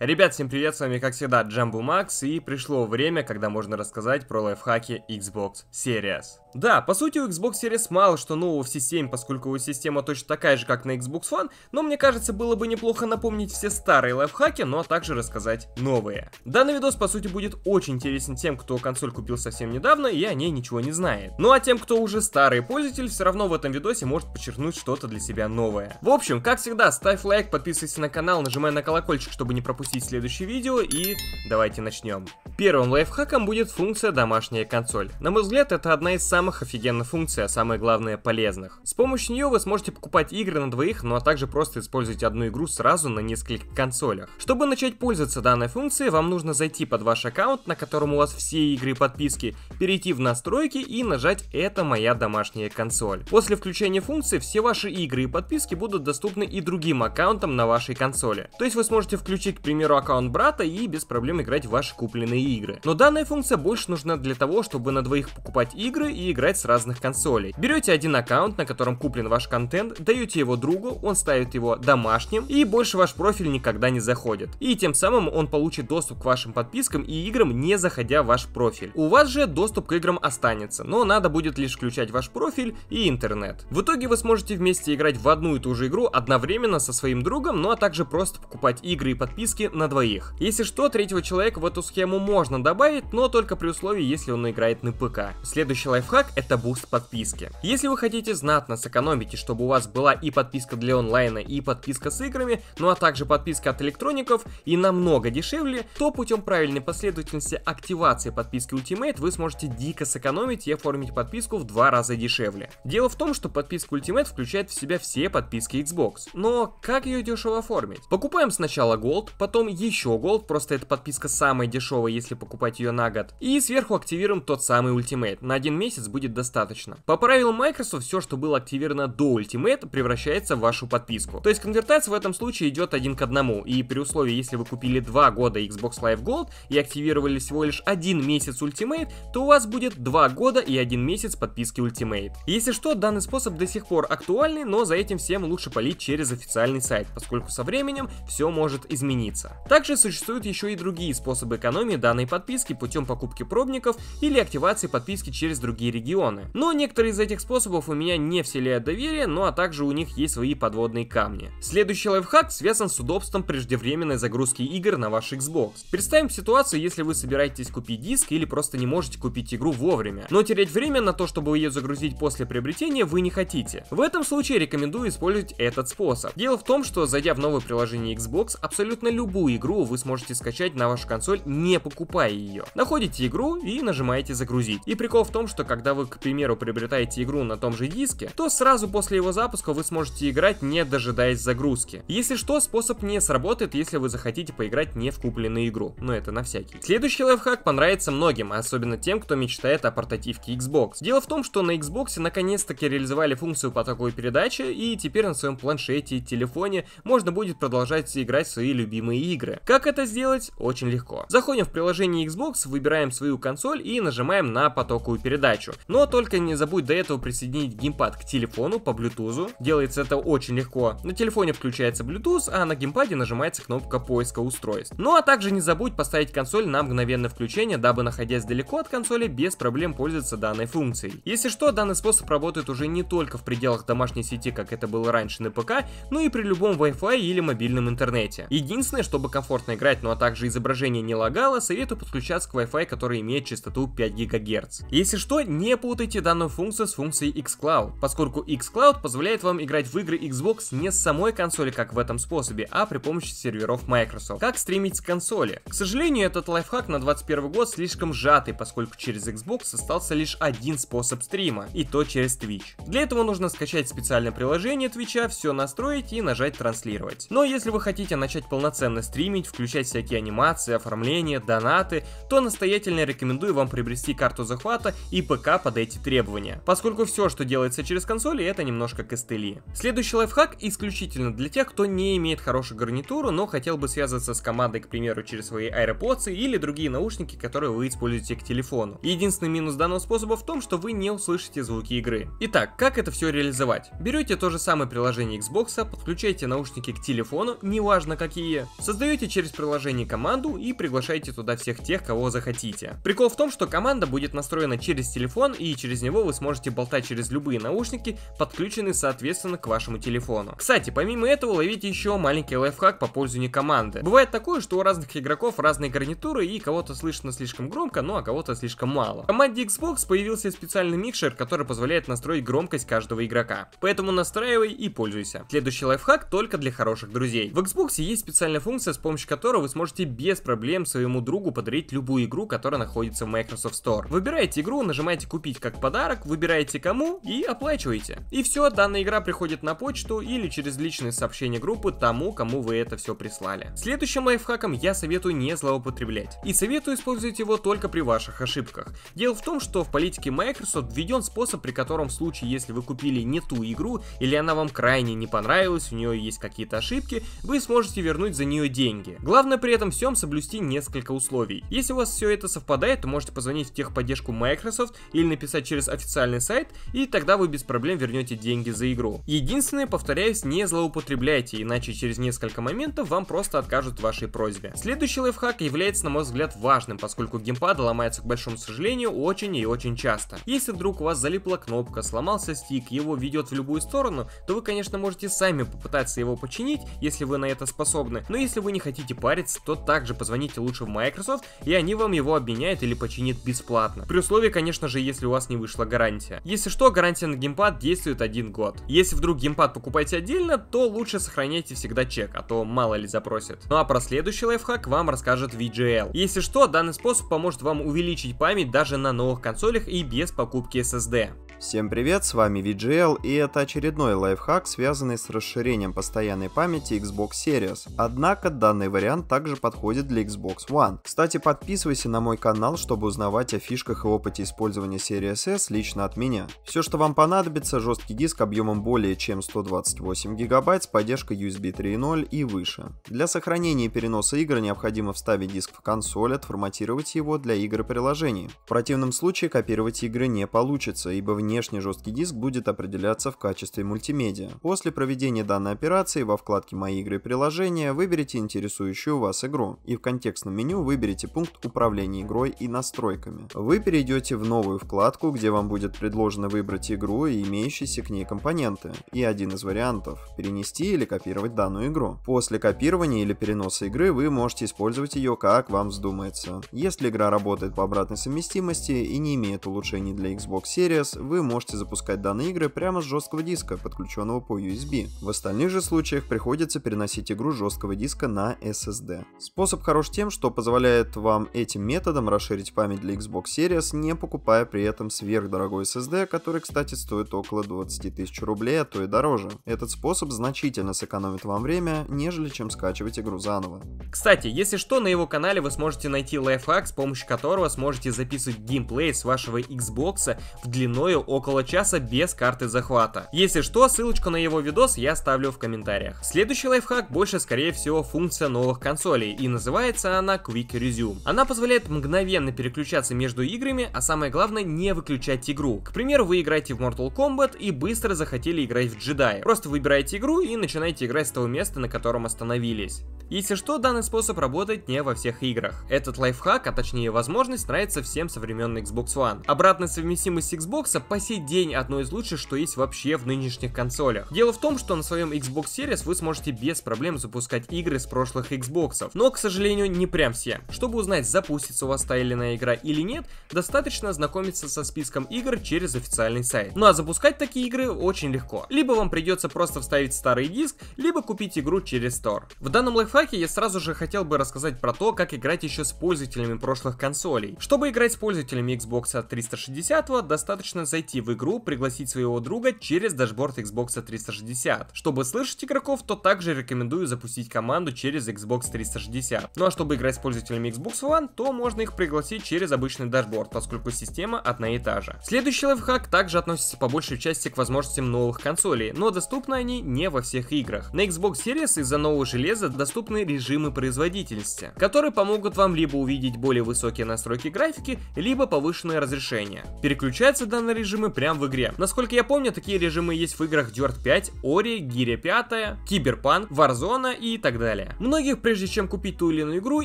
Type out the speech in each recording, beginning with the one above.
Ребят, всем привет, с вами как всегда Джамбу Макс, и пришло время, когда можно рассказать про лайфхаки Xbox Series. Да, по сути у Xbox Series мало что нового в системе, поскольку его система точно такая же, как на Xbox One, но мне кажется, было бы неплохо напомнить все старые лайфхаки, но ну, а также рассказать новые. Данный видос, по сути, будет очень интересен тем, кто консоль купил совсем недавно и о ней ничего не знает. Ну а тем, кто уже старый пользователь, все равно в этом видосе может подчеркнуть что-то для себя новое. В общем, как всегда, ставь лайк, подписывайся на канал, нажимай на колокольчик, чтобы не пропустить следующее видео, и давайте начнем. Первым лайфхаком будет функция «Домашняя консоль». На мой взгляд, это одна из самых самых офигенных функций, а самое главное полезных. С помощью нее вы сможете покупать игры на двоих, ну а также просто использовать одну игру сразу на нескольких консолях. Чтобы начать пользоваться данной функцией, вам нужно зайти под ваш аккаунт, на котором у вас все игры и подписки, перейти в настройки и нажать «Это моя домашняя консоль». После включения функции все ваши игры и подписки будут доступны и другим аккаунтам на вашей консоли. То есть вы сможете включить, к примеру, аккаунт брата и без проблем играть в ваши купленные игры. Но данная функция больше нужна для того, чтобы на двоих покупать игры и играть с разных консолей. Берете один аккаунт, на котором куплен ваш контент, даете его другу, он ставит его домашним, и больше ваш профиль никогда не заходит. И тем самым он получит доступ к вашим подпискам и играм, не заходя в ваш профиль. У вас же доступ к играм останется, но надо будет лишь включать ваш профиль и интернет. В итоге вы сможете вместе играть в одну и ту же игру одновременно со своим другом, ну а также просто покупать игры и подписки на двоих. Если что, третьего человека в эту схему можно добавить, но только при условии, если он играет на ПК. Следующий лайфхак шаг это буст подписки. Если вы хотите знатно сэкономить и чтобы у вас была и подписка для онлайна, и подписка с играми, ну а также подписка от электроников и намного дешевле, то путем правильной последовательности активации подписки Ultimate вы сможете дико сэкономить и оформить подписку в два раза дешевле. Дело в том, что подписка Ultimate включает в себя все подписки Xbox. Но как ее дешево оформить? Покупаем сначала Gold, потом еще Gold, просто эта подписка самая дешевая, если покупать ее на год, и сверху активируем тот самый Ultimate. На один месяц будет достаточно. По правилам Microsoft, все, что было активировано до Ultimate, превращается в вашу подписку. То есть конвертация в этом случае идет один к одному, и при условии, если вы купили 2 года Xbox Live Gold и активировали всего лишь один месяц Ultimate, то у вас будет 2 года и один месяц подписки Ultimate. Если что, данный способ до сих пор актуальный, но за этим всем лучше полить через официальный сайт, поскольку со временем все может измениться. Также существуют еще и другие способы экономии данной подписки путем покупки пробников или активации подписки через другие регионы регионы. Но некоторые из этих способов у меня не вселяют доверие, ну а также у них есть свои подводные камни. Следующий лайфхак связан с удобством преждевременной загрузки игр на ваш Xbox. Представим ситуацию, если вы собираетесь купить диск или просто не можете купить игру вовремя, но терять время на то, чтобы ее загрузить после приобретения, вы не хотите. В этом случае рекомендую использовать этот способ. Дело в том, что зайдя в новое приложение Xbox, абсолютно любую игру вы сможете скачать на вашу консоль, не покупая ее. Находите игру и нажимаете загрузить. И прикол в том, что когда когда вы, к примеру, приобретаете игру на том же диске, то сразу после его запуска вы сможете играть, не дожидаясь загрузки. Если что, способ не сработает, если вы захотите поиграть не в купленную игру, но это на всякий. Следующий лайфхак понравится многим, особенно тем, кто мечтает о портативке Xbox. Дело в том, что на Xbox наконец-таки реализовали функцию потоковой передачи, и теперь на своем планшете и телефоне можно будет продолжать играть в свои любимые игры. Как это сделать? Очень легко. Заходим в приложение Xbox, выбираем свою консоль и нажимаем на потоковую передачу. Но только не забудь до этого присоединить геймпад к телефону по Bluetooth. Делается это очень легко. На телефоне включается Bluetooth, а на геймпаде нажимается кнопка поиска устройств. Ну а также не забудь поставить консоль на мгновенное включение, дабы находясь далеко от консоли, без проблем пользоваться данной функцией. Если что, данный способ работает уже не только в пределах домашней сети, как это было раньше на ПК, но и при любом Wi-Fi или мобильном интернете. Единственное, чтобы комфортно играть, ну а также изображение не лагало, советую подключаться к Wi-Fi, который имеет частоту 5 ГГц. Если что, не путайте данную функцию с функцией xCloud, поскольку xCloud позволяет вам играть в игры Xbox не с самой консоли, как в этом способе, а при помощи серверов Microsoft. Как стримить с консоли? К сожалению, этот лайфхак на 21 год слишком сжатый, поскольку через Xbox остался лишь один способ стрима, и то через Twitch. Для этого нужно скачать специальное приложение Twitch, все настроить и нажать транслировать. Но если вы хотите начать полноценно стримить, включать всякие анимации, оформления, донаты, то настоятельно рекомендую вам приобрести карту захвата и ПК ПК под эти требования, поскольку все, что делается через консоли, это немножко костыли. Следующий лайфхак исключительно для тех, кто не имеет хорошую гарнитуру, но хотел бы связываться с командой, к примеру, через свои AirPods или другие наушники, которые вы используете к телефону. Единственный минус данного способа в том, что вы не услышите звуки игры. Итак, как это все реализовать? Берете то же самое приложение Xbox, подключаете наушники к телефону, неважно какие, создаете через приложение команду и приглашаете туда всех тех, кого захотите. Прикол в том, что команда будет настроена через телефон телефон, и через него вы сможете болтать через любые наушники, подключенные соответственно к вашему телефону. Кстати, помимо этого ловите еще маленький лайфхак по пользованию команды. Бывает такое, что у разных игроков разные гарнитуры, и кого-то слышно слишком громко, ну а кого-то слишком мало. В команде Xbox появился специальный микшер, который позволяет настроить громкость каждого игрока. Поэтому настраивай и пользуйся. Следующий лайфхак только для хороших друзей. В Xbox есть специальная функция, с помощью которой вы сможете без проблем своему другу подарить любую игру, которая находится в Microsoft Store. Выбираете игру, нажимаете купить как подарок, выбираете кому и оплачиваете. И все, данная игра приходит на почту или через личные сообщения группы тому, кому вы это все прислали. Следующим лайфхаком я советую не злоупотреблять. И советую использовать его только при ваших ошибках. Дело в том, что в политике Microsoft введен способ, при котором в случае, если вы купили не ту игру, или она вам крайне не понравилась, у нее есть какие-то ошибки, вы сможете вернуть за нее деньги. Главное при этом всем соблюсти несколько условий. Если у вас все это совпадает, то можете позвонить в техподдержку Microsoft и или написать через официальный сайт, и тогда вы без проблем вернете деньги за игру. Единственное, повторяюсь, не злоупотребляйте, иначе через несколько моментов вам просто откажут в вашей просьбе. Следующий лайфхак является, на мой взгляд, важным, поскольку геймпады ломается, к большому сожалению, очень и очень часто. Если вдруг у вас залипла кнопка, сломался стик, его ведет в любую сторону, то вы, конечно, можете сами попытаться его починить, если вы на это способны, но если вы не хотите париться, то также позвоните лучше в Microsoft, и они вам его обменяют или починят бесплатно. При условии, конечно же, если у вас не вышла гарантия. Если что, гарантия на геймпад действует один год. Если вдруг геймпад покупаете отдельно, то лучше сохраняйте всегда чек, а то мало ли запросит. Ну а про следующий лайфхак вам расскажет VGL. Если что, данный способ поможет вам увеличить память даже на новых консолях и без покупки SSD. Всем привет, с вами VGL и это очередной лайфхак, связанный с расширением постоянной памяти Xbox Series. Однако данный вариант также подходит для Xbox One. Кстати, подписывайся на мой канал, чтобы узнавать о фишках и опыте использования Series S лично от меня. Все, что вам понадобится, жесткий диск объемом более чем 128 гигабайт с поддержкой USB 3.0 и выше. Для сохранения и переноса игр необходимо вставить диск в консоль, отформатировать его для игр и приложений. В противном случае копировать игры не получится, ибо в внешний жесткий диск будет определяться в качестве мультимедиа. После проведения данной операции во вкладке «Мои игры и приложения» выберите интересующую вас игру и в контекстном меню выберите пункт «Управление игрой и настройками». Вы перейдете в новую вкладку, где вам будет предложено выбрать игру и имеющиеся к ней компоненты, и один из вариантов – перенести или копировать данную игру. После копирования или переноса игры вы можете использовать ее как вам вздумается. Если игра работает по обратной совместимости и не имеет улучшений для Xbox Series, вы можете запускать данные игры прямо с жесткого диска, подключенного по USB. В остальных же случаях приходится переносить игру с жесткого диска на SSD. Способ хорош тем, что позволяет вам этим методом расширить память для Xbox Series, не покупая при этом сверхдорогой SSD, который, кстати, стоит около 20 тысяч рублей, а то и дороже. Этот способ значительно сэкономит вам время, нежели чем скачивать игру заново. Кстати, если что, на его канале вы сможете найти лайфхак, с помощью которого сможете записывать геймплей с вашего Xbox в длиною около часа без карты захвата. Если что, ссылочку на его видос я оставлю в комментариях. Следующий лайфхак больше, скорее всего, функция новых консолей, и называется она Quick Resume. Она позволяет мгновенно переключаться между играми, а самое главное, не выключать игру. К примеру, вы играете в Mortal Kombat и быстро захотели играть в Jedi. Просто выбираете игру и начинаете играть с того места, на котором остановились. Если что, данный способ работает не во всех играх. Этот лайфхак, а точнее возможность, нравится всем со времен Xbox One. Обратная совместимость Xbox по сей день одно из лучших, что есть вообще в нынешних консолях. Дело в том, что на своем Xbox Series вы сможете без проблем запускать игры с прошлых Xbox, но, к сожалению, не прям все. Чтобы узнать, запустится у вас та или иная игра или нет, достаточно ознакомиться со списком игр через официальный сайт. Ну а запускать такие игры очень легко. Либо вам придется просто вставить старый диск, либо купить игру через Store. В данном лайфхаке я сразу же хотел бы рассказать про то, как играть еще с пользователями прошлых консолей. Чтобы играть с пользователями Xbox 360, достаточно зайти зайти в игру, пригласить своего друга через дашборд Xbox 360. Чтобы слышать игроков, то также рекомендую запустить команду через Xbox 360. Ну а чтобы играть с пользователями Xbox One, то можно их пригласить через обычный дашборд, поскольку система одна и та же. Следующий лайфхак также относится по большей части к возможностям новых консолей, но доступны они не во всех играх. На Xbox Series из-за нового железа доступны режимы производительности, которые помогут вам либо увидеть более высокие настройки графики, либо повышенное разрешение. Переключается данный режим режимы прямо в игре. Насколько я помню, такие режимы есть в играх Dirt 5, Ori, Гиря 5, Киберпанк, Warzone и так далее. Многих, прежде чем купить ту или иную игру,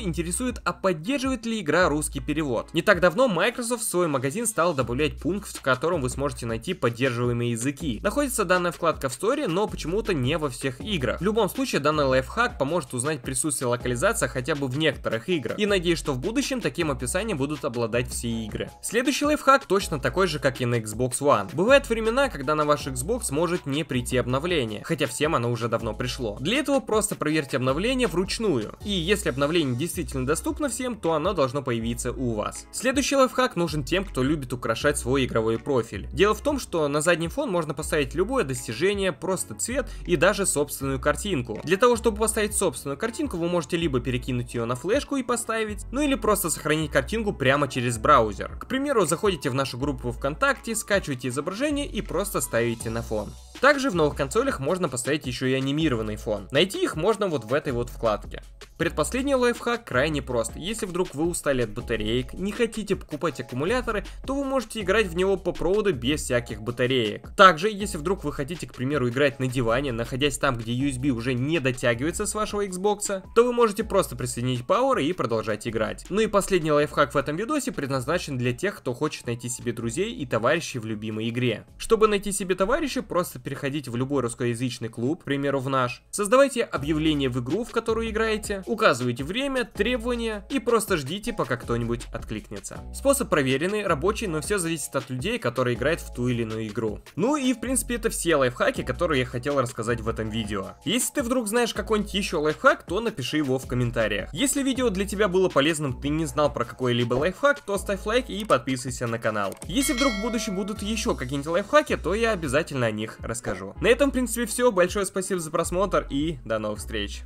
интересует, а поддерживает ли игра русский перевод. Не так давно Microsoft в свой магазин стал добавлять пункт, в котором вы сможете найти поддерживаемые языки. Находится данная вкладка в Store, но почему-то не во всех играх. В любом случае, данный лайфхак поможет узнать присутствие локализации хотя бы в некоторых играх. И надеюсь, что в будущем таким описанием будут обладать все игры. Следующий лайфхак точно такой же, как и на Xbox Xbox One. Бывают времена, когда на ваш Xbox может не прийти обновление, хотя всем оно уже давно пришло. Для этого просто проверьте обновление вручную, и если обновление действительно доступно всем, то оно должно появиться у вас. Следующий лайфхак нужен тем, кто любит украшать свой игровой профиль. Дело в том, что на задний фон можно поставить любое достижение, просто цвет и даже собственную картинку. Для того, чтобы поставить собственную картинку, вы можете либо перекинуть ее на флешку и поставить, ну или просто сохранить картинку прямо через браузер. К примеру, заходите в нашу группу ВКонтакте, скачивайте изображение и просто ставите на фон. Также в новых консолях можно поставить еще и анимированный фон. Найти их можно вот в этой вот вкладке. Предпоследний лайфхак крайне прост. Если вдруг вы устали от батареек, не хотите покупать аккумуляторы, то вы можете играть в него по проводу без всяких батареек. Также, если вдруг вы хотите, к примеру, играть на диване, находясь там, где USB уже не дотягивается с вашего Xbox, то вы можете просто присоединить Power и продолжать играть. Ну и последний лайфхак в этом видосе предназначен для тех, кто хочет найти себе друзей и товарищей в любимой игре. Чтобы найти себе товарища, просто переходить в любой русскоязычный клуб, к примеру в наш, создавайте объявление в игру, в которую играете, указывайте время, требования и просто ждите, пока кто-нибудь откликнется. Способ проверенный, рабочий, но все зависит от людей, которые играют в ту или иную игру. Ну и в принципе это все лайфхаки, которые я хотел рассказать в этом видео. Если ты вдруг знаешь какой-нибудь еще лайфхак, то напиши его в комментариях. Если видео для тебя было полезным, ты не знал про какой-либо лайфхак, то ставь лайк и подписывайся на канал. Если вдруг в будущем будут еще какие-нибудь лайфхаки, то я обязательно о них расскажу расскажу. На этом, в принципе, все. Большое спасибо за просмотр и до новых встреч.